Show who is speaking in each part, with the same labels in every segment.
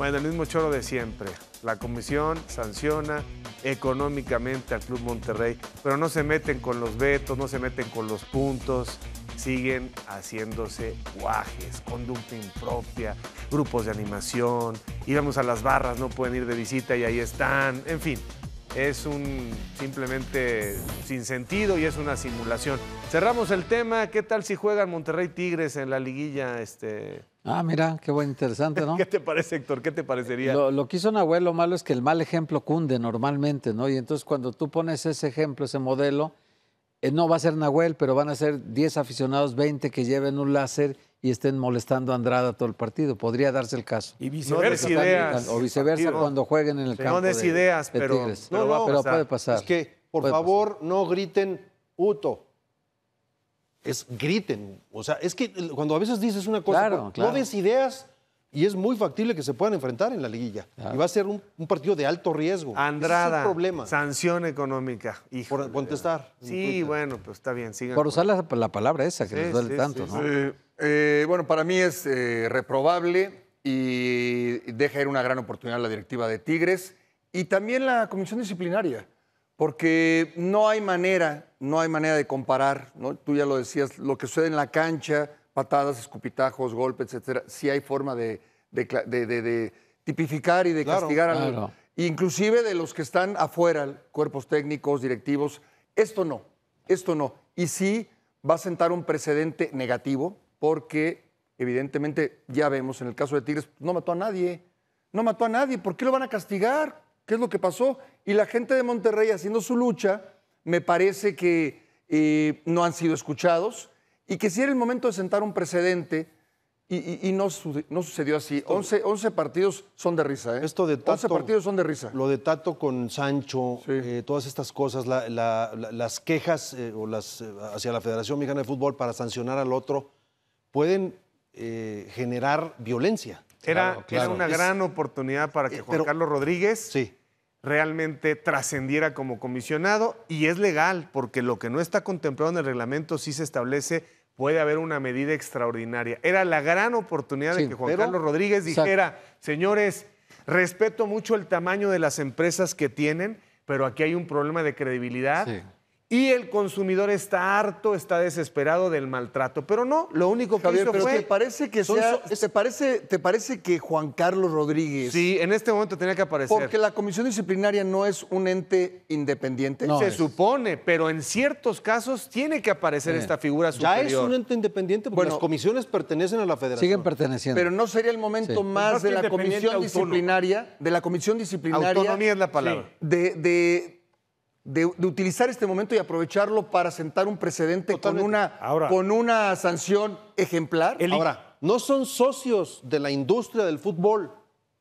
Speaker 1: Bueno, el mismo choro de siempre. La comisión sanciona económicamente al Club Monterrey, pero no se meten con los vetos, no se meten con los puntos, siguen haciéndose guajes, conducta impropia, grupos de animación, íbamos a las barras, no pueden ir de visita y ahí están, en fin. Es un simplemente sin sentido y es una simulación. Cerramos el tema. ¿Qué tal si juegan Monterrey Tigres en la liguilla? Este,
Speaker 2: Ah, mira, qué bueno, interesante, ¿no? ¿Qué te parece, Héctor? ¿Qué te parecería? Lo, que hizo Nahuel, lo malo es que el mal ejemplo cunde normalmente, ¿no? Y entonces cuando tú pones ese ejemplo, ese modelo, eh, no va a ser Nahuel, pero van a ser 10 aficionados, 20 que lleven un láser y estén molestando a Andrada todo el partido. Podría darse el caso. Y viceversa. o viceversa cuando jueguen en el campo. No des ideas, pero, no, va puede pasar. Es que, por favor,
Speaker 3: no griten Uto es griten. O sea, es que cuando a veces dices una cosa, no ideas y es muy factible que se puedan enfrentar en la liguilla. Y va a ser un, partido de alto riesgo. Andrada.
Speaker 1: Sanción económica. y por contestar. Sí,
Speaker 4: bueno, pues está bien. Sigan por usar la,
Speaker 1: palabra
Speaker 2: esa que les duele tanto,
Speaker 4: eh, bueno, para mí es eh, reprobable y deja ir una gran oportunidad la directiva de Tigres y también la comisión disciplinaria porque no hay manera, no hay manera de comparar, Tú ya lo decías, lo que sucede en la cancha, patadas, escupitajos, golpes, etcétera, sí hay forma de, tipificar y de castigar a inclusive de los que están afuera, cuerpos técnicos, directivos, esto no, esto no. Y sí va a sentar un precedente negativo, porque evidentemente ya vemos en el caso de Tigres, no mató a nadie, no mató a nadie, ¿por qué lo van a castigar? ¿Qué es lo que pasó? Y la gente de Monterrey haciendo su lucha, me parece que eh, no han sido escuchados y que si era el momento de sentar un precedente y, no, no, sucedió así. 11, partidos son de risa. ¿eh? Esto de Tato, 11 partidos son de risa.
Speaker 3: Lo de Tato con Sancho, eh, todas estas cosas, las quejas o las, hacia la Federación Mexicana de Fútbol para sancionar al otro, pueden generar violencia. Era, una gran
Speaker 1: oportunidad para que Juan Carlos Rodríguez sí realmente trascendiera como comisionado y es legal porque lo que no está contemplado en el reglamento sí se establece puede haber una medida extraordinaria. Era la gran oportunidad de que Juan Carlos Rodríguez dijera, señores, respeto mucho el tamaño de las empresas que tienen, pero aquí hay un problema de credibilidad. Y el consumidor está harto, está desesperado del maltrato. Pero no, lo único que hizo te parece que sea, te, parece, te parece que Juan Carlos Rodríguez... Sí, en este momento tenía que aparecer. Porque la
Speaker 4: comisión disciplinaria no es un ente independiente.
Speaker 1: Se supone, pero en ciertos casos tiene que aparecer esta figura superior.
Speaker 2: Ya es un ente independiente porque bueno, las
Speaker 1: comisiones pertenecen a la
Speaker 2: federación. Siguen perteneciendo. Pero
Speaker 4: no sería el momento más de la comisión disciplinaria... De la comisión disciplinaria... Autonomía es la palabra. de, de de, utilizar este momento y aprovecharlo para sentar un precedente con una, con una sanción ejemplar. Ahora, no son socios de la industria del
Speaker 1: fútbol.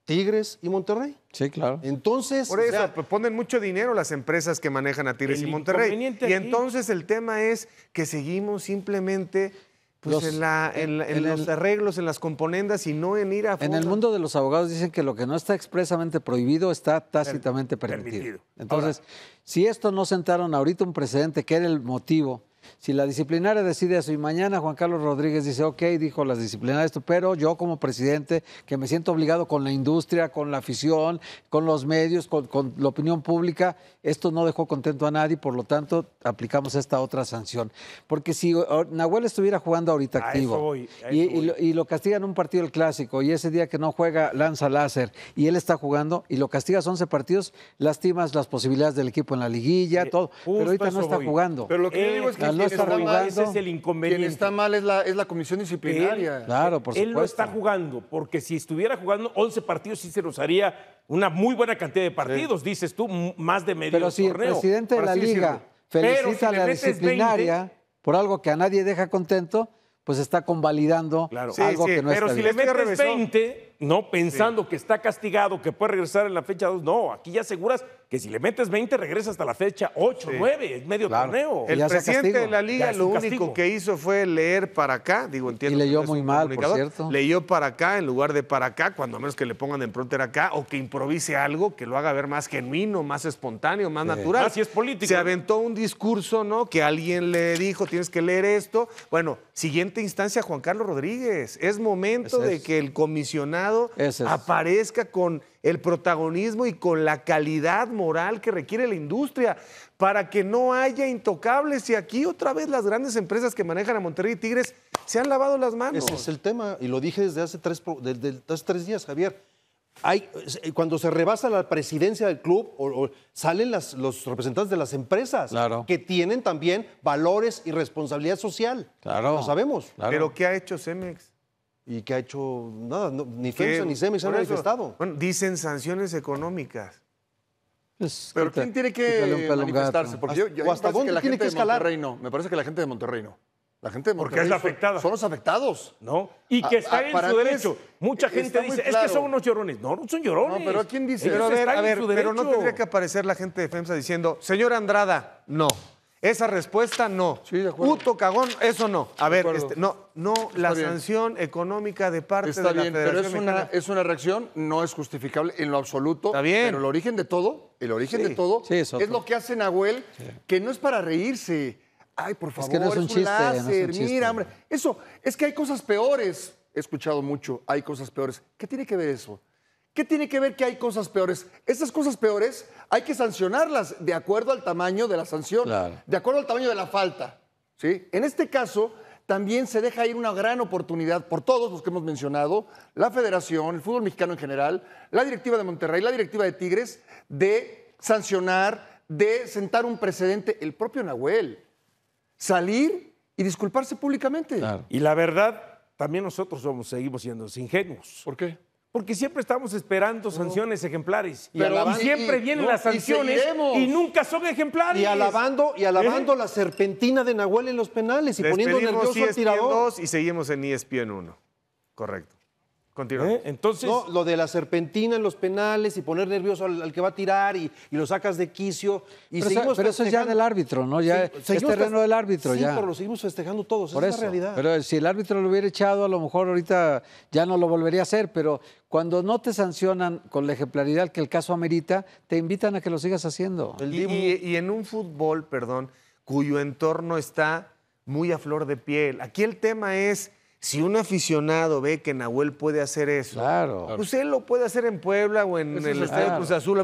Speaker 1: Tigres y Monterrey. Sí, claro. Entonces. Por eso, ponen mucho dinero las empresas que manejan a Tigres y Monterrey. Y entonces el tema es que seguimos simplemente
Speaker 2: pues en, los arreglos,
Speaker 1: en las componendas y no en ir a En el mundo
Speaker 2: de los abogados dicen que lo que no está expresamente prohibido está tácitamente permitido. Entonces, si esto no sentaron ahorita un precedente que era el motivo si la disciplinaria decide eso y mañana Juan Carlos Rodríguez dice, ok, dijo las disciplinarias pero yo como presidente, que me siento obligado con la industria, con la afición, con los medios, con, la opinión pública, esto no dejó contento a nadie, por lo tanto aplicamos esta otra sanción. Porque si Nahuel estuviera jugando ahorita activo y, lo, castiga en un partido el clásico y ese día que no juega lanza láser y él está jugando y lo castiga 11 partidos, lastimas las posibilidades del equipo en la liguilla, todo, pero ahorita no está jugando. Pero lo que yo digo es que está Ese es el inconveniente. Quien está
Speaker 4: mal es la, comisión disciplinaria. claro, por supuesto. Él lo está jugando, porque si estuviera
Speaker 1: jugando 11 partidos, sí se nos haría una muy buena cantidad de partidos, dices tú, más de medio Pero si el presidente de la liga felicita a la disciplinaria
Speaker 2: por algo que a nadie deja contento, pues está convalidando claro. algo que no Pero si le metes 20 ¿no?
Speaker 1: Pensando que está castigado, que puede regresar en la fecha 2. No, aquí ya aseguras que si le metes 20 regresa hasta la fecha 8, 9, es medio torneo. El presidente de la liga lo único que hizo fue leer para acá, digo, entiendo. Y leyó muy mal, por cierto. Leyó para acá en lugar de para acá, cuando a menos que le pongan en era acá o que improvise algo que lo haga ver más genuino, más espontáneo, más natural. Así es político. Se aventó un discurso, ¿no? Que alguien le dijo, tienes que leer esto. Bueno, siguiente instancia, Juan Carlos Rodríguez. Es momento de que el comisionado aparezca con el protagonismo y con la calidad moral que requiere la industria para que no haya intocables. Y aquí otra vez las grandes empresas que manejan a Monterrey y Tigres se han lavado las manos. Ese es
Speaker 3: el tema, y lo dije desde hace tres, desde días, Javier. cuando se rebasa la presidencia del club, o, salen los representantes de las empresas que tienen también valores y responsabilidad social. Lo sabemos. Pero ¿qué ha hecho Cemex? y que ha hecho nada, ni FEMSA ni SEMI
Speaker 1: se han manifestado. Bueno, dicen sanciones económicas. Pues, pero ¿quién tiene que manifestarse? Porque hasta, yo, de hasta dónde tiene que escalar?
Speaker 4: Me parece que la gente de Monterrey no. La gente de Monterrey Porque es afectada. Son, los afectados. ¿No? Y que está en su derecho. Mucha gente dice, es que son unos llorones.
Speaker 1: No, no son llorones. No, pero quién dice? Pero a ver, a ver pero no tendría que aparecer la gente de FEMSA diciendo, señor Andrada, no. Esa respuesta no. Puto cagón, eso no.
Speaker 4: A ver, este, no,
Speaker 1: no la sanción económica de parte de la bien, Federación pero es una, es
Speaker 4: una reacción, no es justificable en lo absoluto. Está bien. Pero el origen de todo, el origen de todo, es, lo que hace Nahuel, que no es para reírse. Ay, por favor, es, no un, mira, hombre. Eso, es que hay cosas peores. He escuchado mucho, hay cosas peores. ¿Qué tiene que ver eso? ¿Qué tiene que ver que hay cosas peores? Esas cosas peores hay que sancionarlas de acuerdo al tamaño de la sanción, de acuerdo al tamaño de la falta. ¿sí? En este caso, también se deja ir una gran oportunidad por todos los que hemos mencionado, la federación, el fútbol mexicano en general, la directiva de Monterrey, la directiva de Tigres, de sancionar, de sentar un precedente, el propio Nahuel, salir y disculparse públicamente. Y la verdad, también nosotros somos, seguimos siendo ingenuos. ¿Por qué? Porque
Speaker 1: siempre estamos esperando sanciones ejemplares. Y, siempre vienen las sanciones y, nunca son ejemplares. Y alabando, y alabando
Speaker 3: ¿Eh? la serpentina de Nahuel en los penales y poniendo nervioso al tirador. E
Speaker 1: y seguimos en en 1. Correcto. ¿Eh? Entonces. No,
Speaker 3: lo de la serpentina en los penales y poner nervioso al, que va a tirar y, lo sacas de quicio. Y pero, seguimos eso es ya el
Speaker 2: árbitro, ¿no? Ya es terreno del árbitro. Sí, ya. pero lo seguimos festejando todos. es realidad. Pero si el árbitro lo hubiera echado, a lo mejor ahorita ya no lo volvería a hacer. Pero cuando no te sancionan con la ejemplaridad que el caso amerita, te invitan a que lo sigas haciendo. y
Speaker 1: en un fútbol, perdón, cuyo entorno está muy a flor de piel. Aquí el tema es si un aficionado ve que Nahuel puede hacer eso, claro. pues él lo puede hacer en Puebla o en el Estadio Cruz Azul.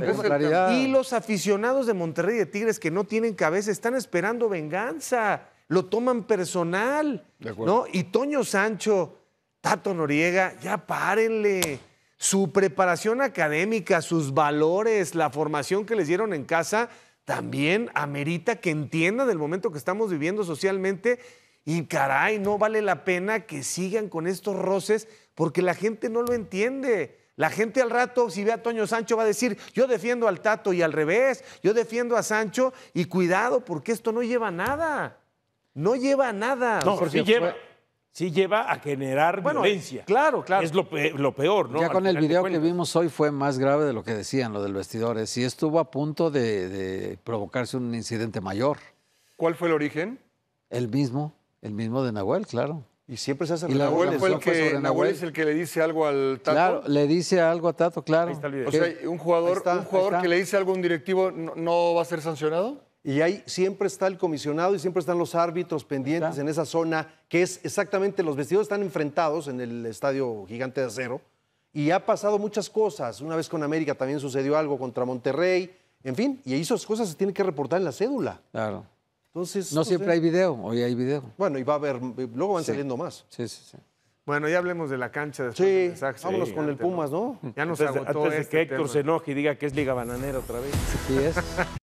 Speaker 1: Y los aficionados de Monterrey de Tigres que no tienen cabeza están esperando venganza, lo toman personal. ¿no? Y Toño Sancho, Tato Noriega, ya párenle. Su preparación académica, sus valores, la formación que les dieron en casa, también amerita que entiendan el momento que estamos viviendo socialmente y caray, no vale la pena que sigan con estos roces porque la gente no lo entiende. La gente al rato, si ve a Toño Sancho, va a decir, yo defiendo al Tato y al revés, yo defiendo a Sancho y cuidado porque esto no lleva a nada. No lleva a nada. No, porque sí lleva. lleva a generar violencia. Claro, claro. Es lo, peor, ¿no? Ya con el video
Speaker 2: que vimos hoy fue más grave de lo que decían, lo del vestidor. y ¿eh? estuvo a punto de, de provocarse un incidente mayor. ¿Cuál fue el origen? El mismo. El mismo de Nahuel, claro. Y siempre se hace y Nahuel, el que, Nahuel. es
Speaker 4: el que le dice algo al Tato. Claro, le
Speaker 2: dice algo a Tato, claro. O sea,
Speaker 4: un jugador, que le dice algo a un directivo no, va a ser
Speaker 3: sancionado. Y ahí siempre está el comisionado y siempre están los árbitros pendientes en esa zona, que es exactamente, los vestidos están enfrentados en el estadio gigante de acero. Y ha pasado muchas cosas. Una vez con América también sucedió algo contra Monterrey. En fin, y esas cosas se tienen
Speaker 1: que reportar en la cédula.
Speaker 2: Claro
Speaker 3: no, siempre hay
Speaker 2: video, hoy hay video.
Speaker 1: Bueno, y va a haber, luego van saliendo más. Sí, sí, sí. Bueno, ya hablemos de la cancha después. Sí, de Sí, vámonos con el Pumas, ¿no?
Speaker 2: Ya nos Entonces, agotó antes de este que Héctor se
Speaker 1: enoje y diga que es Liga Bananera otra vez.
Speaker 2: Sí es.